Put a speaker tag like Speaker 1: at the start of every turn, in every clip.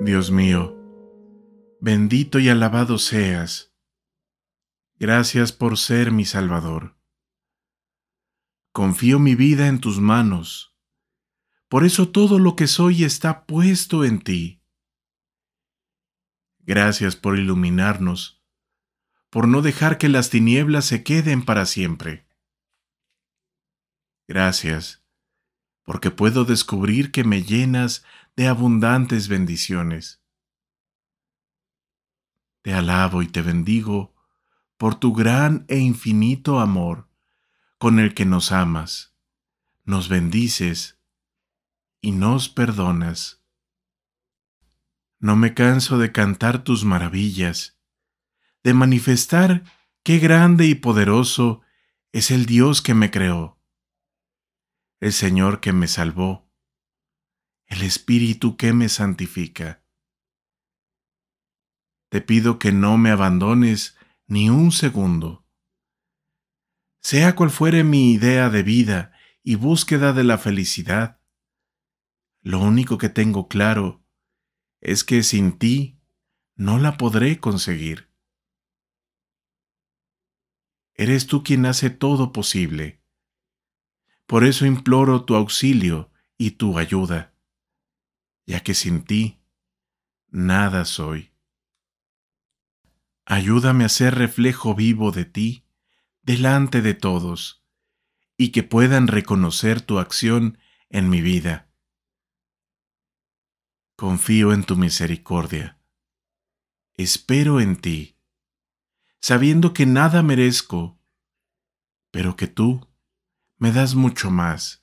Speaker 1: Dios mío, bendito y alabado seas. Gracias por ser mi Salvador. Confío mi vida en tus manos. Por eso todo lo que soy está puesto en ti. Gracias por iluminarnos, por no dejar que las tinieblas se queden para siempre. Gracias porque puedo descubrir que me llenas de abundantes bendiciones. Te alabo y te bendigo por tu gran e infinito amor con el que nos amas, nos bendices y nos perdonas. No me canso de cantar tus maravillas, de manifestar qué grande y poderoso es el Dios que me creó el Señor que me salvó, el Espíritu que me santifica. Te pido que no me abandones ni un segundo. Sea cual fuere mi idea de vida y búsqueda de la felicidad, lo único que tengo claro es que sin ti no la podré conseguir. Eres tú quien hace todo posible por eso imploro tu auxilio y tu ayuda, ya que sin ti nada soy. Ayúdame a ser reflejo vivo de ti delante de todos, y que puedan reconocer tu acción en mi vida. Confío en tu misericordia. Espero en ti, sabiendo que nada merezco, pero que tú me das mucho más,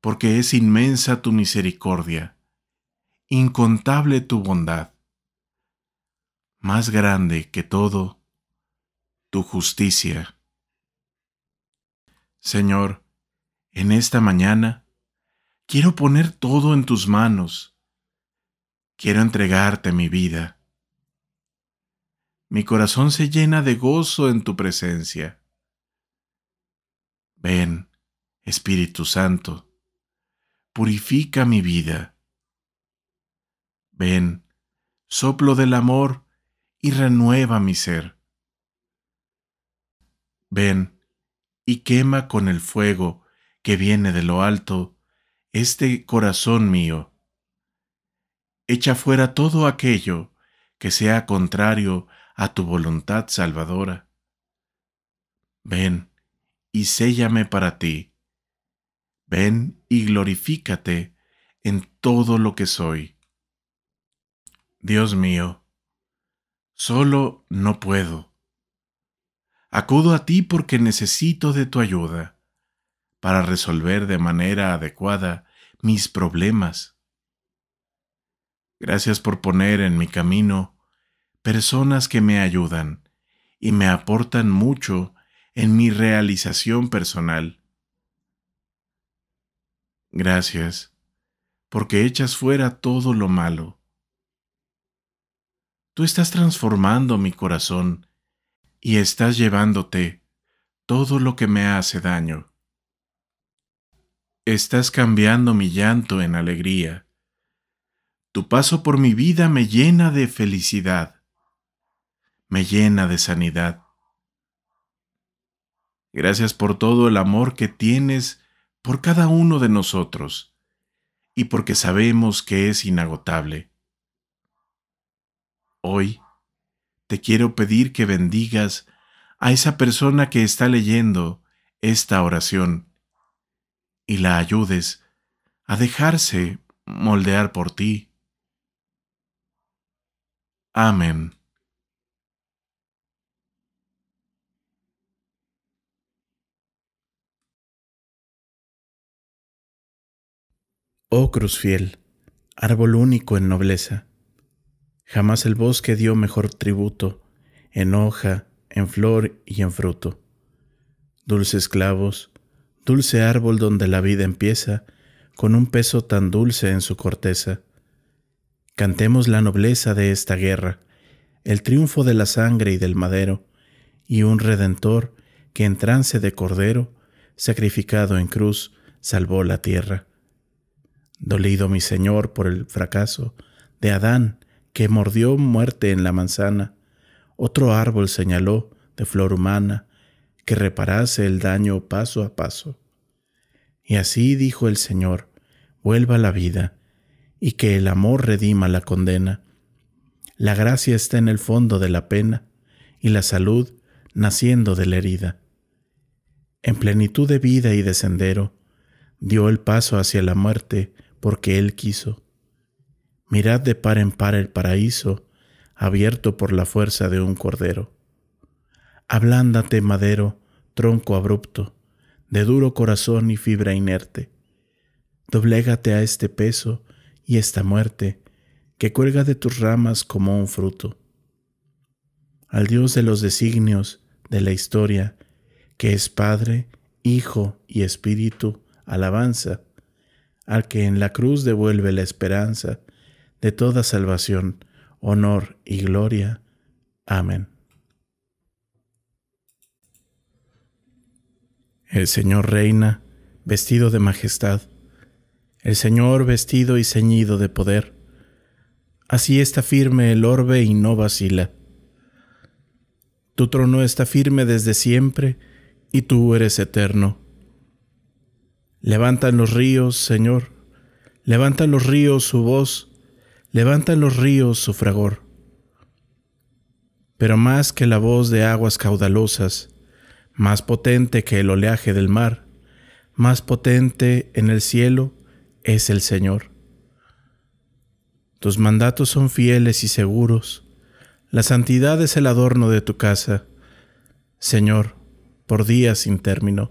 Speaker 1: porque es inmensa tu misericordia, incontable tu bondad, más grande que todo tu justicia. Señor, en esta mañana quiero poner todo en tus manos, quiero entregarte mi vida. Mi corazón se llena de gozo en tu presencia Ven, Espíritu Santo, purifica mi vida. Ven, soplo del amor, y renueva mi ser. Ven, y quema con el fuego que viene de lo alto este corazón mío. Echa fuera todo aquello que sea contrario a tu voluntad salvadora. Ven, y séllame para ti. Ven y glorifícate en todo lo que soy. Dios mío, solo no puedo. Acudo a ti porque necesito de tu ayuda para resolver de manera adecuada mis problemas. Gracias por poner en mi camino personas que me ayudan y me aportan mucho en mi realización personal. Gracias, porque echas fuera todo lo malo. Tú estás transformando mi corazón y estás llevándote todo lo que me hace daño. Estás cambiando mi llanto en alegría. Tu paso por mi vida me llena de felicidad, me llena de sanidad Gracias por todo el amor que tienes por cada uno de nosotros y porque sabemos que es inagotable. Hoy te quiero pedir que bendigas a esa persona que está leyendo esta oración y la ayudes a dejarse moldear por ti. Amén. Oh cruz fiel, árbol único en nobleza, jamás el bosque dio mejor tributo, en hoja, en flor y en fruto. Dulces clavos, dulce árbol donde la vida empieza, con un peso tan dulce en su corteza. Cantemos la nobleza de esta guerra, el triunfo de la sangre y del madero, y un redentor que en trance de cordero, sacrificado en cruz, salvó la tierra. Dolido mi Señor por el fracaso de Adán, que mordió muerte en la manzana, otro árbol señaló de flor humana que reparase el daño paso a paso. Y así dijo el Señor, vuelva la vida, y que el amor redima la condena. La gracia está en el fondo de la pena, y la salud naciendo de la herida. En plenitud de vida y de sendero, dio el paso hacia la muerte porque Él quiso. Mirad de par en par el paraíso, abierto por la fuerza de un cordero. Ablándate, madero, tronco abrupto, de duro corazón y fibra inerte. Doblégate a este peso y esta muerte, que cuelga de tus ramas como un fruto. Al Dios de los designios de la historia, que es Padre, Hijo y Espíritu, alabanza al que en la cruz devuelve la esperanza de toda salvación, honor y gloria. Amén. El Señor reina, vestido de majestad, el Señor vestido y ceñido de poder. Así está firme el orbe y no vacila. Tu trono está firme desde siempre y tú eres eterno. Levantan los ríos, Señor, levantan los ríos su voz, levantan los ríos su fragor. Pero más que la voz de aguas caudalosas, más potente que el oleaje del mar, más potente en el cielo es el Señor. Tus mandatos son fieles y seguros, la santidad es el adorno de tu casa, Señor, por días sin término.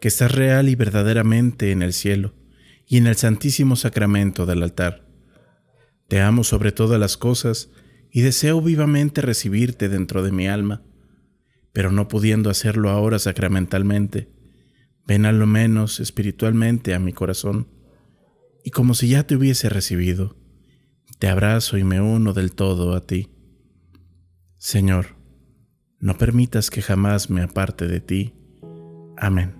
Speaker 1: que estás real y verdaderamente en el cielo y en el santísimo sacramento del altar. Te amo sobre todas las cosas y deseo vivamente recibirte dentro de mi alma, pero no pudiendo hacerlo ahora sacramentalmente, ven a lo menos espiritualmente a mi corazón, y como si ya te hubiese recibido, te abrazo y me uno del todo a ti. Señor, no permitas que jamás me aparte de ti. Amén.